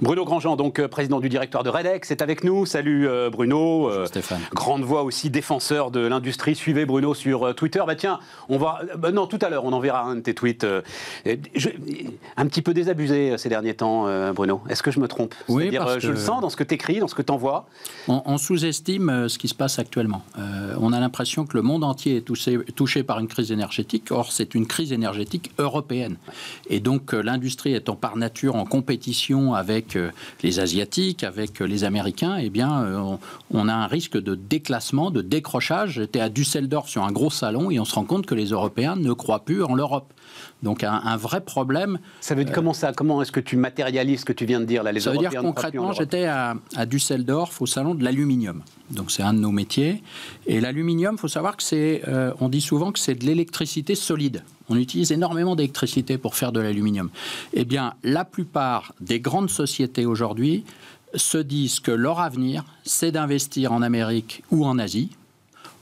Bruno Grandjean, donc euh, président du directoire de Redex, est avec nous. Salut euh, Bruno. Euh, Stéphane. Grande voix aussi, défenseur de l'industrie. Suivez Bruno sur Twitter. Bah tiens, on va. Bah, non, tout à l'heure, on verra un de tes tweets. Un petit peu désabusé ces derniers temps, Bruno. Est-ce que je me trompe Oui, je le sens dans ce que tu écris, dans ce que tu envoies. On, sous-estime ce qui se passe actuellement. on a l'impression que le monde entier est touché par une crise énergétique. Or, c'est une crise énergétique européenne. Et donc, l'industrie étant par nature en compétition avec avec euh, les Asiatiques, avec euh, les Américains, eh bien, euh, on, a un risque de déclassement, de décrochage. J'étais à Düsseldorf sur un gros salon et on se rend compte que les Européens ne croient plus en l'Europe. Donc un, vrai problème. Ça veut dire euh, comment ça Comment est-ce que tu matérialises ce que tu viens de dire là les Ça veut dire concrètement, j'étais à, Düsseldorf au salon de l'aluminium. Donc c'est un de nos métiers. Et l'aluminium, faut savoir que c'est, euh, on dit souvent que c'est de l'électricité solide. On utilise énormément d'électricité pour faire de l'aluminium. Eh bien, la plupart des grandes sociétés aujourd'hui se disent que leur avenir, c'est d'investir en Amérique ou en Asie,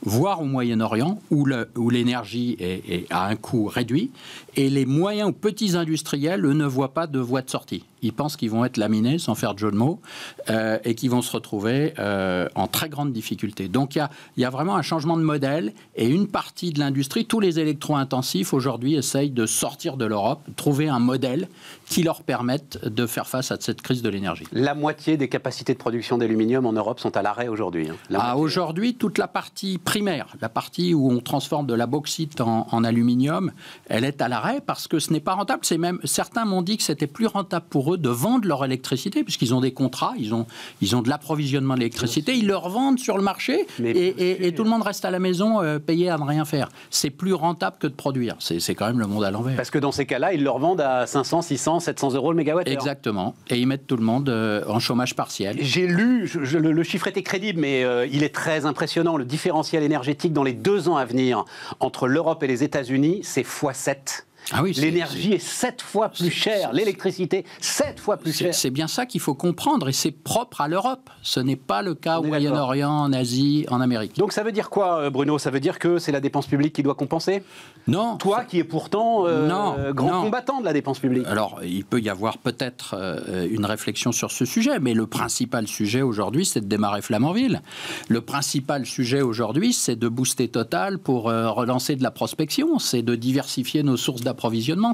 voire au Moyen-Orient, où l'énergie est, à un coût réduit, et les moyens ou petits industriels, eux, ne voient pas de voie de sortie. Ils pensent qu'ils vont être laminés, sans faire de jeu de mots, euh, et qu'ils vont se retrouver euh, en très grande difficulté. Donc il y, a vraiment un changement de modèle, et une partie de l'industrie, tous les électro-intensifs aujourd'hui essayent de sortir de l'Europe, trouver un modèle qui leur permette de faire face à cette crise de l'énergie. La moitié des capacités de production d'aluminium en Europe sont à l'arrêt aujourd'hui. Hein. Ah, aujourd'hui, toute la partie primaire, la partie où on transforme de la bauxite en, en aluminium, elle est à l'arrêt parce que ce n'est pas rentable. C'est même certains m'ont dit que c'était plus rentable pour eux de vendre leur électricité puisqu'ils ont des contrats, ils ont ils ont de l'approvisionnement d'électricité, ils leur vendent sur le marché et, tout le monde reste à la maison euh, payé à ne rien faire. C'est plus rentable que de produire. C'est quand même le monde à l'envers. Parce que dans ces cas-là, ils leur vendent à 500, 600, 700 euros le mégawatt. Exactement. Et ils mettent tout le monde euh, en chômage partiel. J'ai lu, le, chiffre était crédible, mais euh, il est très impressionnant. Le différentiel énergétique dans les deux ans à venir entre l'Europe et les États-Unis, c'est x7. Ah L'énergie est sept fois plus chère, l'électricité sept fois plus chère. C'est bien ça qu'il faut comprendre et c'est propre à l'Europe. Ce n'est pas le cas au Moyen-Orient, en Asie, en Amérique. Donc ça veut dire quoi, euh, Bruno Ça veut dire que c'est la dépense publique qui doit compenser Non. Toi qui es pourtant euh, grand combattant de la dépense publique. Alors il peut y avoir peut-être euh, une réflexion sur ce sujet, mais le principal sujet aujourd'hui, c'est de démarrer Flamanville. Le principal sujet aujourd'hui, c'est de booster Total pour relancer de la prospection, c'est de diversifier nos sources d'approvisionnement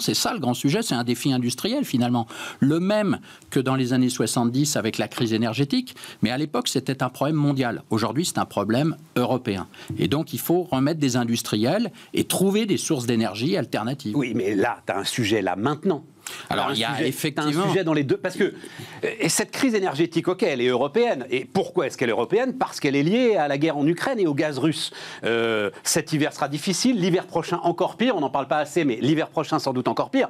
c'est ça le grand sujet, c'est un défi industriel finalement. Le même que dans les années 70 avec la crise énergétique, mais à l'époque c'était un problème mondial. Aujourd'hui c'est un problème européen. Et donc il faut remettre des industriels et trouver des sources d'énergie alternatives. Oui, mais là, tu as un sujet là maintenant alors, il y a effectivement. un sujet dans les deux. Parce que euh, cette crise énergétique, ok, elle est européenne. Et pourquoi est-ce qu'elle est européenne Parce qu'elle est liée à la guerre en Ukraine et au gaz russe. Euh, cet hiver sera difficile, l'hiver prochain encore pire. On n'en parle pas assez, mais l'hiver prochain sans doute encore pire.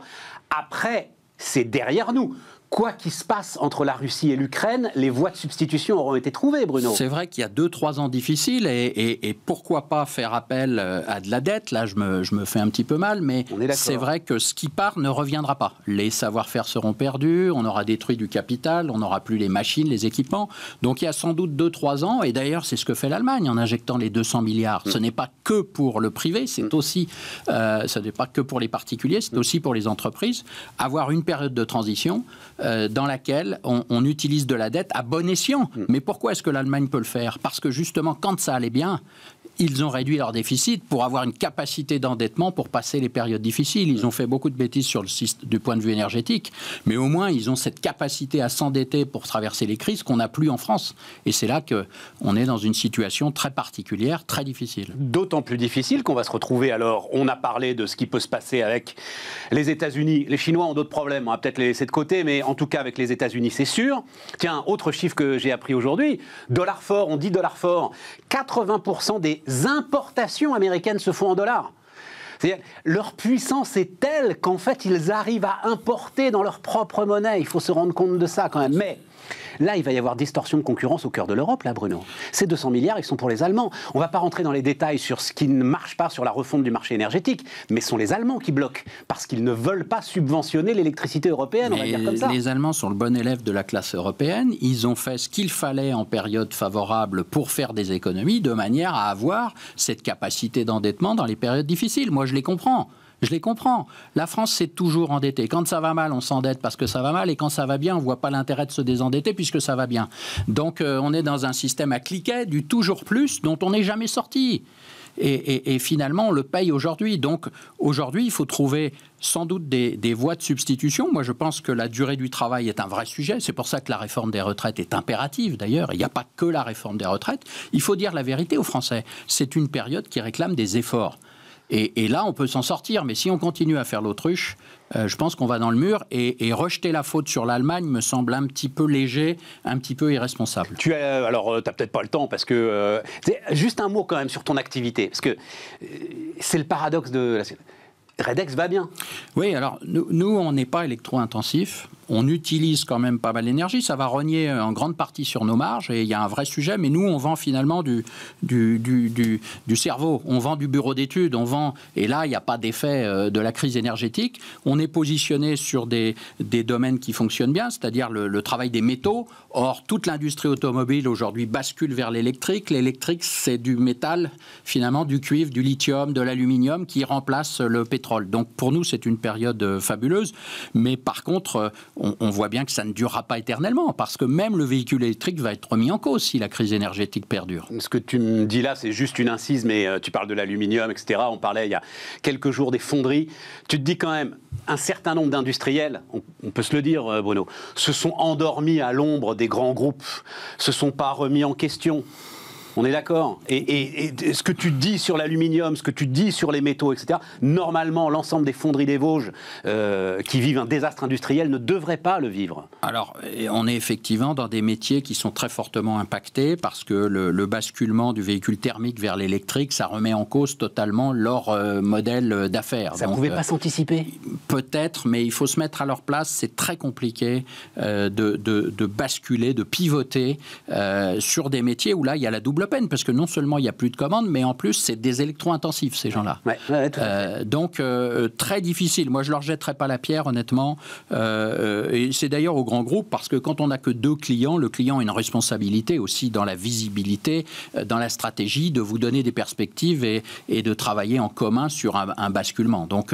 Après, c'est derrière nous quoi qu'il se passe entre la Russie et l'Ukraine, les voies de substitution auront été trouvées, Bruno. C'est vrai qu'il y a 2-3 ans difficiles, et, pourquoi pas faire appel euh, à de la dette Là, je me, je me fais un petit peu mal, mais c'est vrai que ce qui part ne reviendra pas. Les savoir-faire seront perdus, on aura détruit du capital, on n'aura plus les machines, les équipements. Donc il y a sans doute 2-3 ans, et d'ailleurs c'est ce que fait l'Allemagne en injectant les 200 milliards. Ce mm. n'est pas que pour le privé, c'est mm. aussi, ça euh, ce n'est pas que pour les particuliers, c'est aussi pour les entreprises. Avoir une période de transition, euh, dans laquelle on, utilise de la dette à bon escient. Mm. Mais pourquoi est-ce que l'Allemagne peut le faire Parce que justement, quand ça allait bien, ils ont réduit leur déficit pour avoir une capacité d'endettement pour passer les périodes difficiles. Ils ont fait beaucoup de bêtises sur le système, du point de vue énergétique, mais au moins ils ont cette capacité à s'endetter pour traverser les crises qu'on n'a plus en France. Et c'est là que on est dans une situation très particulière, très difficile. D'autant plus difficile qu'on va se retrouver alors. On a parlé de ce qui peut se passer avec les États-Unis. Les Chinois ont d'autres problèmes. On va peut-être les laisser de côté, mais en tout cas avec les États-Unis, c'est sûr. Tiens, autre chiffre que j'ai appris aujourd'hui. Dollar fort, on dit dollar fort. 80% des les importations américaines se font en dollars. Leur puissance est telle qu'en fait, ils arrivent à importer dans leur propre monnaie. Il faut se rendre compte de ça quand même. Mais Là, il va y avoir distorsion de concurrence au cœur de l'Europe, là, Bruno. Ces 200 milliards, ils sont pour les Allemands. On ne va pas rentrer dans les détails sur ce qui ne marche pas sur la refonte du marché énergétique, mais ce sont les Allemands qui bloquent, parce qu'ils ne veulent pas subventionner l'électricité européenne, on va dire comme ça. Les Allemands sont le bon élève de la classe européenne. Ils ont fait ce qu'il fallait en période favorable pour faire des économies, de manière à avoir cette capacité d'endettement dans les périodes difficiles. Moi, je les comprends. Je les comprends. La France s'est toujours endettée. Quand ça va mal, on s'endette parce que ça va mal, et quand ça va bien, on ne voit pas l'intérêt de se désendetter puisque ça va bien. Donc euh, on est dans un système à cliquet du toujours plus dont on n'est jamais sorti. Et, finalement, on le paye aujourd'hui. Donc, aujourd'hui, il faut trouver sans doute des, voies de substitution. Moi, je pense que la durée du travail est un vrai sujet. C'est pour ça que la réforme des retraites est impérative, d'ailleurs. Il n'y a pas que la réforme des retraites. Il faut dire la vérité aux Français. C'est une période qui réclame des efforts. Et, là, on peut s'en sortir. Mais si on continue à faire l'autruche, euh, je pense qu'on va dans le mur. Et, rejeter la faute sur l'Allemagne me semble un petit peu léger, un petit peu irresponsable. Tu alors, euh, tu n'as peut-être pas le temps, parce que. Euh, juste un mot quand même sur ton activité. Parce que c'est le paradoxe de. La... Redex va bien. Oui, alors nous, nous on n'est pas électro-intensif on utilise quand même pas mal d'énergie. Ça va renier euh, en grande partie sur nos marges et il y a un vrai sujet. Mais nous, on vend finalement du, du, du, du, cerveau, on vend du bureau d'études, on vend. Et là, il n'y a pas d'effet euh, de la crise énergétique. On est positionné sur des, des domaines qui fonctionnent bien, c'est-à-dire le, le, travail des métaux. Or, toute l'industrie automobile aujourd'hui bascule vers l'électrique. L'électrique, c'est du métal, finalement, du cuivre, du lithium, de l'aluminium qui remplace le pétrole. Donc, pour nous, c'est une période euh, fabuleuse. Mais par contre, on, voit bien que ça ne durera pas éternellement, parce que même le véhicule électrique va être remis en cause si la crise énergétique perdure. Ce que tu me dis là, c'est juste une incise, mais euh, tu parles de l'aluminium, etc. On parlait il y a quelques jours des fonderies. Tu te dis quand même, un certain nombre d'industriels, on, peut se le dire, euh, Bruno, se sont endormis à l'ombre des grands groupes, se sont pas remis en question. On est d'accord. Et, ce que tu dis sur l'aluminium, ce que tu dis sur les métaux, etc., normalement, l'ensemble des fonderies des Vosges euh, qui vivent un désastre industriel ne devraient pas le vivre. Alors, on est effectivement dans des métiers qui sont très fortement impactés parce que le, basculement du véhicule thermique vers l'électrique, ça remet en cause totalement leur euh, modèle d'affaires. Ça ne pouvait euh, pas s'anticiper Peut-être, mais il faut se mettre à leur place. C'est très compliqué de, de, basculer, de pivoter sur des métiers où là, il y a la double le parce que non seulement il n'y a plus de commandes, mais en plus, c'est des électro-intensifs, ces gens-là. Euh, donc, euh, très difficile. Moi, je ne leur jetterai pas la pierre, honnêtement. Euh, et c'est d'ailleurs au grand groupe, parce que quand on n'a que deux clients, le client a une responsabilité aussi dans la visibilité, dans la stratégie, de vous donner des perspectives et, de travailler en commun sur un, basculement. Donc,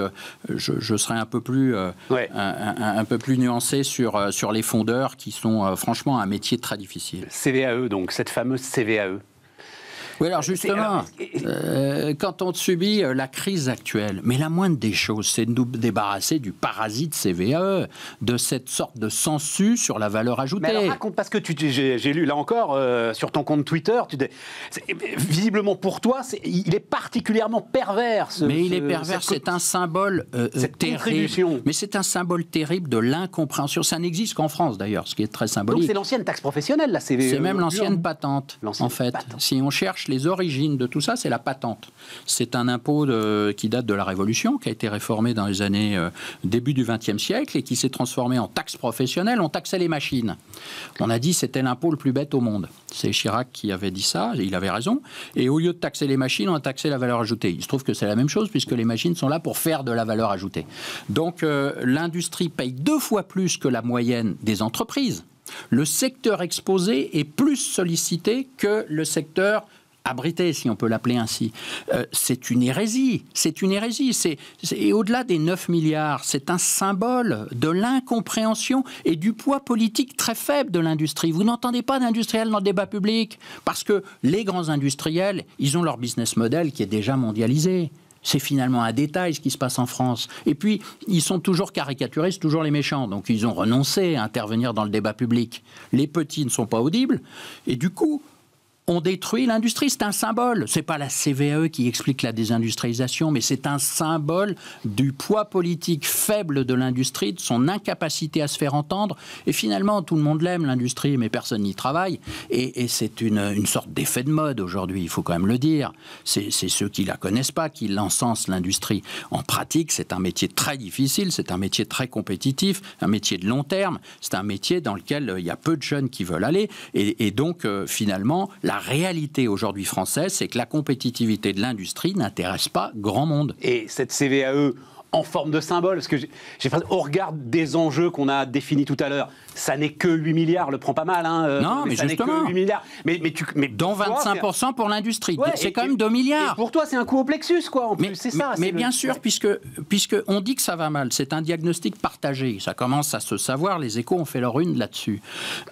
je, je, serai un peu plus, un, peu plus nuancé sur, sur les fondeurs qui sont franchement un métier très difficile. CVAE, donc, cette fameuse CVAE. Oui, alors justement, euh, quand on subit euh, la crise actuelle, mais la moindre des choses, c'est de nous débarrasser du parasite CVE, de cette sorte de sensu sur la valeur ajoutée. Mais alors raconte, parce que j'ai lu là encore euh, sur ton compte Twitter, visiblement pour toi, il est particulièrement pervers. Ce, mais il est pervers, c'est un symbole terrible. Mais c'est un symbole terrible de l'incompréhension. Ça n'existe qu'en France d'ailleurs, ce qui est très symbolique. Donc c'est l'ancienne taxe professionnelle, la CVE. C'est même l'ancienne patente, en fait. Si on cherche les origines de tout ça, c'est la patente. C'est un impôt qui date de la Révolution, qui a été réformé dans les années euh, début du XXe siècle et qui s'est transformé en taxe professionnelle. On taxait les machines. On a dit c'était l'impôt le plus bête au monde. C'est Chirac qui avait dit ça, il avait raison. Et au lieu de taxer les machines, on a taxé la valeur ajoutée. Il se trouve que c'est la même chose puisque les machines sont là pour faire de la valeur ajoutée. Donc euh, l'industrie paye deux fois plus que la moyenne des entreprises. Le secteur exposé est plus sollicité que le secteur abrité, si on peut l'appeler ainsi. Euh, c'est une hérésie, c'est une hérésie. et au-delà des 9 milliards, c'est un symbole de l'incompréhension et du poids politique très faible de l'industrie. Vous n'entendez pas d'industriel dans le débat public, parce que les grands industriels, ils ont leur business model qui est déjà mondialisé. C'est finalement un détail ce qui se passe en France. Et puis, ils sont toujours caricaturistes, toujours les méchants. Donc, ils ont renoncé à intervenir dans le débat public. Les petits ne sont pas audibles. Et du coup, on détruit l'industrie. C'est un symbole. C'est pas la CVE qui explique la désindustrialisation, mais c'est un symbole du poids politique faible de l'industrie, de son incapacité à se faire entendre. Et finalement, tout le monde l'aime, l'industrie, mais personne n'y travaille. Et, c'est une, sorte d'effet de mode aujourd'hui, il faut quand même le dire. C'est ceux qui la connaissent pas qui l'encensent, l'industrie. En pratique, c'est un métier très difficile, c'est un métier très compétitif, un métier de long terme, c'est un métier dans lequel euh, il y a peu de jeunes qui veulent aller. Et, donc, euh, finalement, la la réalité aujourd'hui française, c'est que la compétitivité de l'industrie n'intéresse pas grand monde. Et cette CVAE en forme de symbole, parce que j'ai au regard des enjeux qu'on a définis tout à l'heure, ça n'est que 8 milliards, le prend pas mal. Hein, euh, non, mais, mais justement. Que 8 milliards. Mais, mais, tu, mais dans 25% pour l'industrie, c'est quand même 2 milliards. Et pour toi, c'est un coup au plexus, quoi. En mais, plus, c'est ça. Mais, bien sûr, puisque, puisque on dit que ça va mal, c'est un diagnostic partagé. Ça commence à se savoir. Les échos ont fait leur une là-dessus.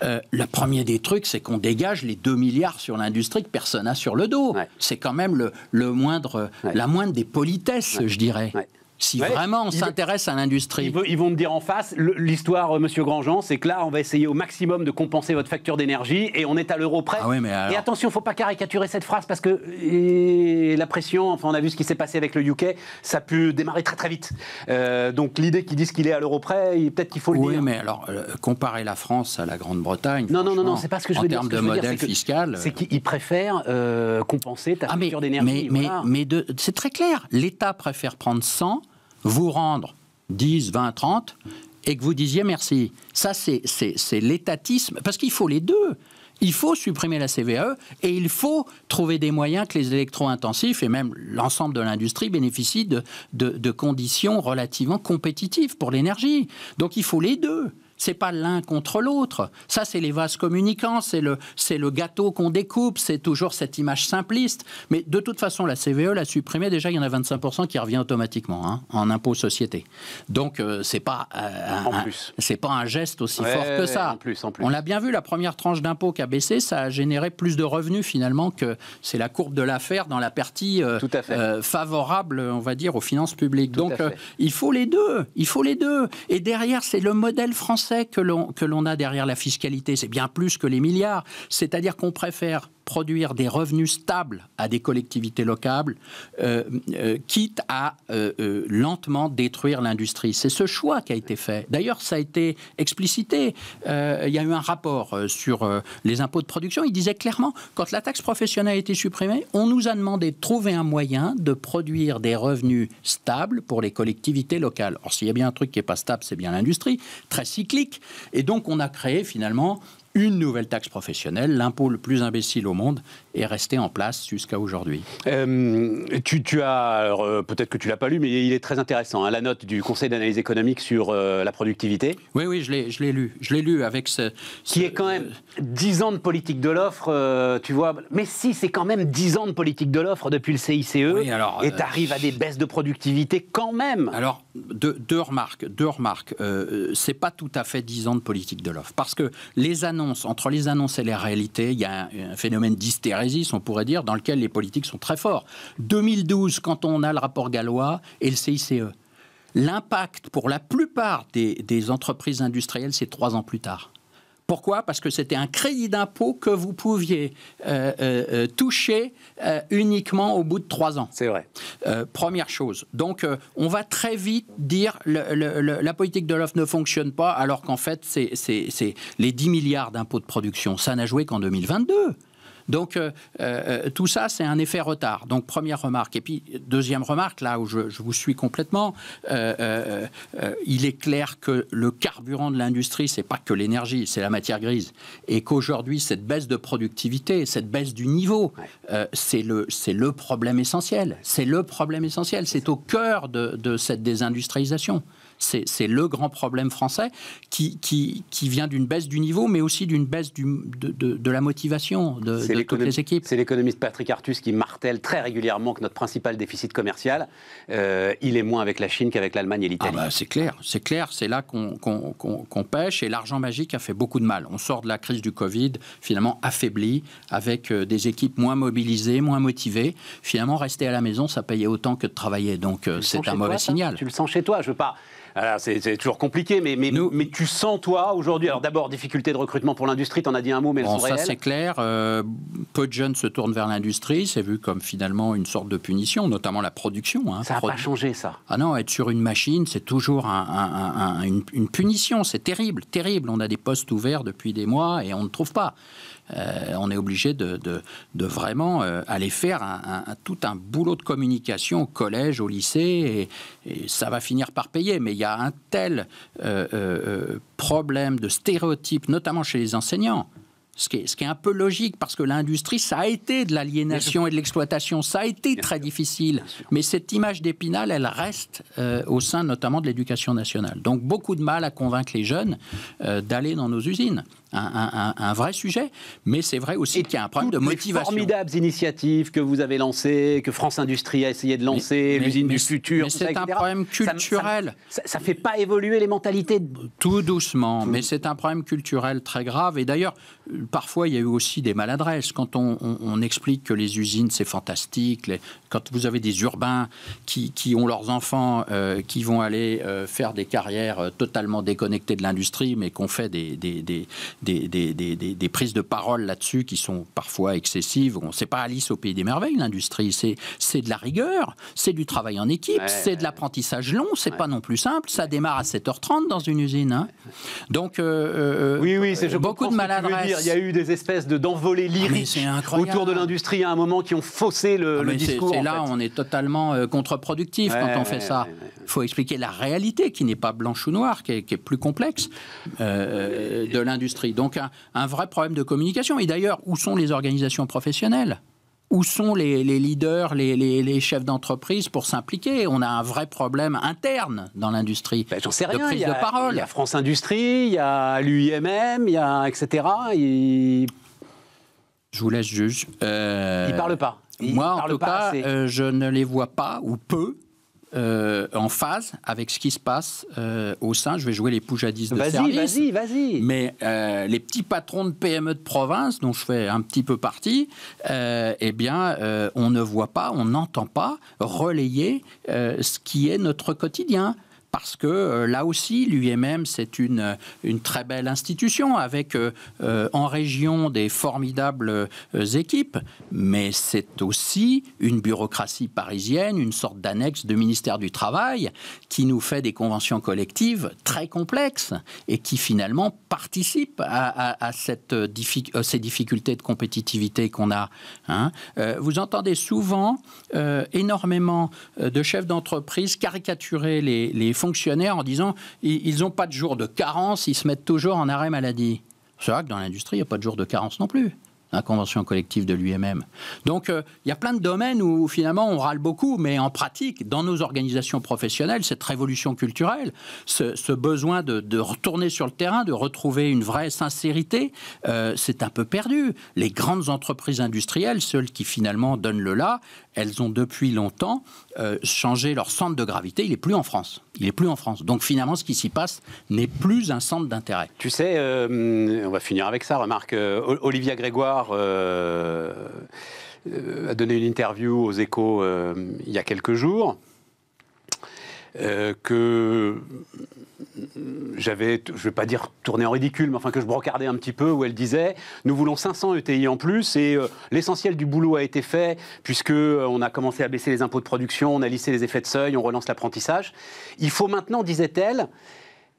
Euh, le premier des trucs, c'est qu'on dégage les 2 milliards sur l'industrie que personne n'a sur le dos. C'est quand même le, le moindre, la moindre des politesses, je dirais. Si vraiment on s'intéresse à l'industrie. Ils, vont me dire en face, l'histoire, euh, monsieur Grandjean, c'est que là, on va essayer au maximum de compenser votre facture d'énergie et on est à l'euro près. Ah mais Et attention, faut pas caricaturer cette phrase parce que euh, la pression, enfin, on a vu ce qui s'est passé avec le UK, ça a pu démarrer très très vite. Euh, donc l'idée qu'ils disent qu'il est à l'euro près, peut-être qu'il faut le dire. Oui, mais alors, comparer la France à la Grande-Bretagne. Non, non, non, c'est pas ce que je veux dire. En termes de modèle fiscal. C'est qu'ils préfèrent compenser ta ah, facture d'énergie. Mais, mais c'est très clair. L'État préfère prendre 100 vous rendre 10, 20, 30 et que vous disiez merci. Ça, c'est l'étatisme, parce qu'il faut les deux. Il faut supprimer la CVE et il faut trouver des moyens que les électro-intensifs et même l'ensemble de l'industrie bénéficient de, conditions relativement compétitives pour l'énergie. Donc il faut les deux. C'est pas l'un contre l'autre. Ça, c'est les vases communicants, c'est le, c'est le gâteau qu'on découpe, c'est toujours cette image simpliste. Mais de toute façon, la CVE l'a supprimée. Déjà, il y en a 25% qui revient automatiquement hein, en impôt société. Donc, euh, c'est pas, euh, un, c'est pas un geste aussi fort que ça. On l'a bien vu, la première tranche d'impôt qui a baissé, ça a généré plus de revenus finalement que c'est la courbe de l'affaire dans la partie euh, favorable, on va dire, aux finances publiques. Donc, il faut les deux. Il faut les deux. Et derrière, c'est le modèle français l'on que l'on a derrière la fiscalité. C'est bien plus que les milliards. C'est-à-dire qu'on préfère produire des revenus stables à des collectivités locales, euh, euh, quitte à euh, lentement détruire l'industrie. C'est ce choix qui a été fait. D'ailleurs, ça a été explicité. il y a eu un rapport sur les impôts de production. Il disait clairement, quand la taxe professionnelle a été supprimée, on nous a demandé de trouver un moyen de produire des revenus stables pour les collectivités locales. Or, s'il y a bien un truc qui n'est pas stable, c'est bien l'industrie, très cyclique et donc on a créé finalement une nouvelle taxe professionnelle, l'impôt le plus imbécile au monde, est resté en place jusqu'à aujourd'hui. Euh, tu, tu, as, euh, peut-être que tu l'as pas lu, mais il est très intéressant, hein, la note du Conseil d'analyse économique sur euh, la productivité. Oui, oui, je l'ai, je lu. Je l'ai lu avec ce, Qui est quand même 10 ans de politique de l'offre, tu vois. Mais si, c'est quand même 10 ans de politique de l'offre depuis le CICE. alors, et tu arrives à des baisses de productivité quand même. Alors, deux, deux remarques. Deux remarques. c'est pas tout à fait 10 ans de politique de l'offre. Parce que les annonces, entre les annonces et les réalités, il y a un, un phénomène d'hystérie on pourrait dire, dans lequel les politiques sont très forts. 2012, quand on a le rapport gallois et le CICE. L'impact pour la plupart des, entreprises industrielles, c'est trois ans plus tard. Pourquoi Parce que c'était un crédit d'impôt que vous pouviez euh, euh, euh, toucher uniquement au bout de trois ans. C'est vrai. première chose. Donc, on va très vite dire que la politique de l'offre ne fonctionne pas, alors qu'en fait, c'est les 10 milliards d'impôts de production. Ça n'a joué qu'en 2022. Donc euh, euh, tout ça, c'est un effet retard. Donc première remarque. Et puis deuxième remarque, là où je, vous suis complètement, euh, il est clair que le carburant de l'industrie, c'est pas que l'énergie, c'est la matière grise. Et qu'aujourd'hui, cette baisse de productivité, cette baisse du niveau, c'est le, problème essentiel. C'est le problème essentiel. C'est au cœur de cette désindustrialisation. C'est le grand problème français qui, vient d'une baisse du niveau, mais aussi d'une baisse de, la motivation de, toutes les équipes. C'est l'économiste Patrick Artus qui martèle très régulièrement que notre principal déficit commercial, euh, il est moins avec la Chine qu'avec l'Allemagne et l'Italie. Ah bah, c'est clair, c'est clair, c'est là qu'on pêche et l'argent magique a fait beaucoup de mal. On sort de la crise du Covid finalement affaibli, avec euh, des équipes moins mobilisées, moins motivées. Finalement, rester à la maison, ça payait autant que de travailler. Donc euh, c'est un mauvais signal. Tu le sens chez toi, je veux pas c'est toujours compliqué, mais, mais, tu sens, toi, aujourd'hui, alors d'abord, difficulté de recrutement pour l'industrie, t'en as dit un mot, mais elles ça, c'est clair. Euh, peu de jeunes se tournent vers l'industrie, c'est vu comme finalement une sorte de punition, notamment la production. Hein. ça n'a pas changé, ça. Ah non, être sur une machine, c'est toujours une, une punition, c'est terrible, terrible. On a des postes ouverts depuis des mois et on ne trouve pas. Euh, on est obligé de, vraiment euh, aller faire tout un boulot de communication au collège, au lycée, et, ça va finir par payer. Mais il y a un tel euh, problème de stéréotypes, notamment chez les enseignants. Ce qui, est, un peu logique, parce que l'industrie, ça a été de l'aliénation et de l'exploitation, ça a été très difficile. Mais cette image d'épinal, elle reste au sein notamment de l'éducation nationale. Donc beaucoup de mal à convaincre les jeunes d'aller dans nos usines un, vrai sujet, mais c'est vrai aussi qu'il y a un problème de motivation. Les formidables initiatives que vous avez lancées, que France Industrie a essayé de lancer, l'usine du futur, c'est un problème culturel. Ça, ne fait pas évoluer les mentalités. Tout doucement, mais c'est un problème culturel très grave. Et d'ailleurs, parfois, il y a eu aussi des maladresses. Quand on, explique que les usines, c'est fantastique, quand vous avez des urbains qui, ont leurs enfants euh, qui vont aller euh, faire des carrières euh, totalement déconnectées de l'industrie, mais qu'on fait des, des, des, prises de parole là-dessus qui sont parfois excessives. On sait pas Alice au pays des merveilles, l'industrie. C'est de la rigueur, c'est du travail en équipe, c'est de l'apprentissage long, c'est pas non plus simple. Ça démarre à 7h30 dans une usine. Hein. Donc, euh, euh, oui, oui, c'est beaucoup de maladresse. Il y a eu des espèces d'envolées ah, lyriques autour de l'industrie à un moment qui ont faussé le, ah, le discours. C'est là, on est totalement contreproductif contre-productif quand on fait ça. Il faut expliquer la réalité qui n'est pas blanche ou noire, qui est, plus complexe euh, de l'industrie donc un, vrai problème de communication. Et d'ailleurs, où sont les organisations professionnelles où sont les, leaders, les, chefs d'entreprise pour s'impliquer On a un vrai problème interne dans l'industrie. Ben, j'en sais rien. De il y a, parole. Il y France Industrie, il y a l'UIMM, il etc. Je vous laisse juge. Euh, Ils ne parlent pas. Moi, en tout cas, euh, je ne les vois pas ou peu euh, en phase avec ce qui se passe euh, au sein. Je vais jouer les poujadistes de service. Vas-y, vas-y, vas-y. Mais euh, les petits patrons de PME de province, dont je fais un petit peu partie, eh bien, on ne voit pas, on n'entend pas relayer ce qui est notre quotidien parce que euh, là aussi, l'UMM, c'est une, euh, une très belle institution avec euh, en région des formidables équipes, mais c'est aussi une bureaucratie parisienne, une sorte d'annexe de ministère du Travail qui nous fait des conventions collectives très complexes et qui finalement participent à, cette, ces difficultés de compétitivité qu'on a. Hein. vous entendez souvent énormément de chefs d'entreprise caricaturer les, les en disant ils n'ont pas de jour de carence, ils se mettent toujours en arrêt maladie. C'est vrai que dans l'industrie, il n'y a pas de jour de carence non plus la convention collective de lui-même. Donc euh, il y a plein de domaines où finalement on râle beaucoup, mais en pratique, dans nos organisations professionnelles, cette révolution culturelle, ce, besoin de, retourner sur le terrain, de retrouver une vraie sincérité, euh, c'est un peu perdu. Les grandes entreprises industrielles, celles qui finalement donnent le là, elles ont depuis longtemps euh, changé leur centre de gravité. Il n'est plus en France. Il n'est plus en France. Donc finalement, ce qui s'y passe n'est plus un centre d'intérêt. Tu sais, on va finir avec ça, remarque Olivia Grégoire euh, euh, a donné une interview aux échos euh, il y a quelques jours. que j'avais, je ne vais pas dire tourné en ridicule, mais enfin que je brocardais un petit peu, où elle disait Nous voulons 500 ETI en plus et l'essentiel du boulot a été fait, puisque on a commencé à baisser les impôts de production, on a lissé les effets de seuil, on relance l'apprentissage. Il faut maintenant, disait-elle,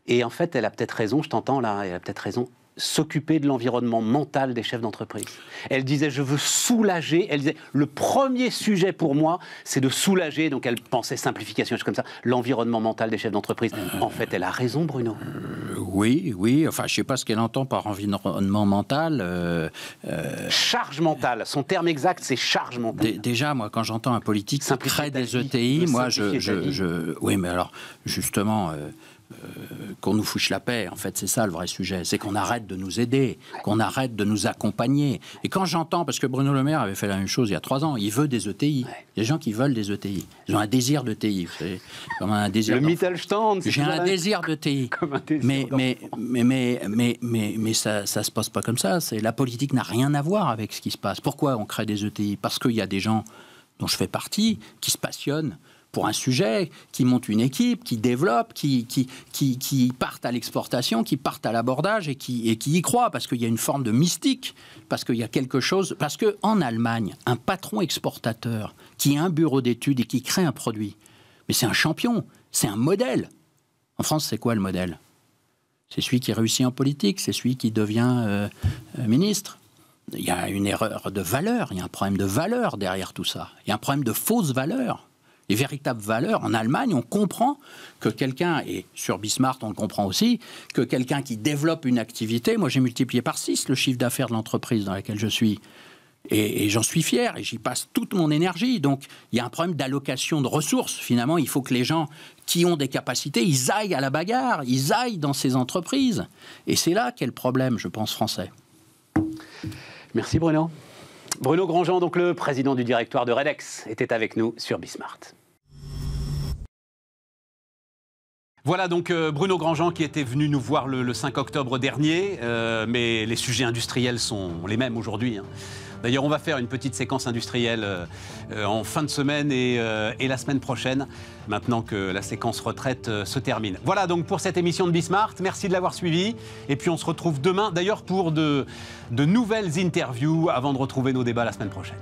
et en fait, elle a peut-être raison, je t'entends là, elle a peut-être raison, s'occuper de l'environnement mental des chefs d'entreprise. Elle disait je veux soulager, elle disait le premier sujet pour moi c'est de soulager, donc elle pensait simplification, comme ça, l'environnement mental des chefs d'entreprise. Euh. En fait elle a raison Bruno. Euh, oui, oui, enfin je ne sais pas ce qu'elle entend par environnement mental. Euh, charge mentale, son terme exact c'est charge mentale. déjà moi quand j'entends un politique près des ETI, e moi je, Oui mais alors justement euh, qu'on nous fouche la paix, en fait, c'est ça le vrai sujet. C'est qu'on arrête de nous aider, qu'on arrête de nous accompagner. Et quand j'entends, parce que Bruno Le Maire avait fait la même chose il y a trois ans, il veut des ETI. Il des gens qui veulent des ETI. Ils ont un désir d'ETI. Vous comme un désir. Le Mittelstand. J'ai hein. un désir d'ETI. Mais, mais, mais, mais, mais, ça, ne se passe pas comme ça. la politique n'a rien à voir avec ce qui se passe. Pourquoi on crée des ETI Parce qu'il y a des gens dont je fais partie qui se passionnent pour un sujet, qui monte une équipe, qui développe, qui, qui, à l'exportation, qui partent à l'abordage et qui, et qui y croit, parce qu'il y a une forme de mystique, parce qu'il y a quelque chose. Parce qu'en Allemagne, un patron exportateur qui a un bureau d'études et qui crée un produit, mais c'est un champion, c'est un modèle. En France, c'est quoi le modèle C'est celui qui réussit en politique, c'est celui qui devient euh, euh, ministre. Il y a une erreur de valeur, il y a un problème de valeur derrière tout ça. Il y a un problème de fausse valeur les véritables valeurs. En Allemagne, on comprend que quelqu'un, et sur Bismarck, on le comprend aussi, que quelqu'un qui développe une activité, moi j'ai multiplié par 6 le chiffre d'affaires de l'entreprise dans laquelle je suis. Et, et j'en suis fier et j'y passe toute mon énergie. Donc il y a un problème d'allocation de ressources. Finalement, il faut que les gens qui ont des capacités, ils aillent à la bagarre, ils aillent dans ces entreprises. Et c'est là qu'est le problème, je pense, français. Merci Bruno. Bruno Grandjean, donc le président du directoire de Redex, était avec nous sur Bismart. Voilà donc euh, Bruno Grandjean qui était venu nous voir le, 5 octobre dernier, euh, mais les sujets industriels sont les mêmes aujourd'hui. Hein. D'ailleurs, on va faire une petite séquence industrielle euh, en fin de semaine euh, et, la semaine prochaine, maintenant que la séquence retraite euh, se termine. Voilà donc pour cette émission de Bismart. Merci de l'avoir suivi. Et puis on se retrouve demain, d'ailleurs, pour de nouvelles interviews avant de retrouver nos débats la semaine prochaine.